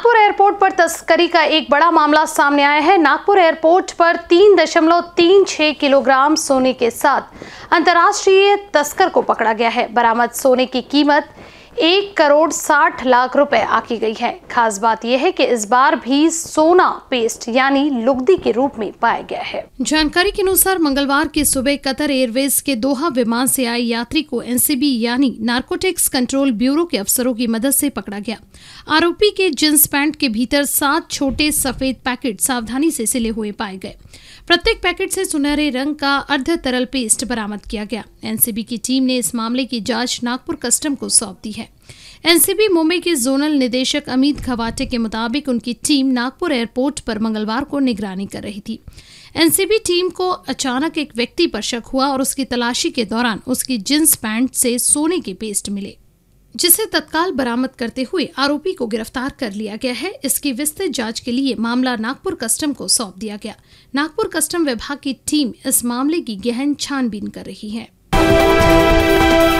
Nagpur airport पर तस्करी का एक बड़ा मामला सामने आया है नागपुर एयरपोर्ट पर तीन दशमलव तीन छः किलोग्राम सोने के साथ अंतर्राष्ट्रीय तस्कर को पकड़ा गया है बरामद सोने की कीमत एक करोड़ साठ लाख रुपए आकी गई है खास बात यह है कि इस बार भी सोना पेस्ट यानी लुगदी के रूप में पाया गया है जानकारी के अनुसार मंगलवार के सुबह कतर एयरवेज के दोहा विमान से आए यात्री को एनसीबी यानी नार्कोटिक्स कंट्रोल ब्यूरो के अफसरों की मदद से पकड़ा गया आरोपी के जींस पैंट के भीतर सात छोटे सफेद पैकेट सावधानी से सिले हुए पाए गए प्रत्येक पैकेट से सुनहरे रंग का अर्ध तरल पेस्ट बरामद किया गया एनसीबी की टीम ने इस मामले की जांच नागपुर कस्टम को सौंप दी है एनसीबी मुंबई के जोनल निदेशक अमित खवाटे के मुताबिक उनकी टीम नागपुर एयरपोर्ट पर मंगलवार को निगरानी कर रही थी एनसीबी टीम को अचानक एक व्यक्ति पर शक हुआ और उसकी तलाशी के दौरान उसकी जींस पैंट से सोने के पेस्ट मिले जिसे तत्काल बरामद करते हुए आरोपी को गिरफ्तार कर लिया गया है इसकी विस्तृत जांच के लिए मामला नागपुर कस्टम को सौंप दिया गया नागपुर कस्टम विभाग की टीम इस मामले की गहन छानबीन कर रही है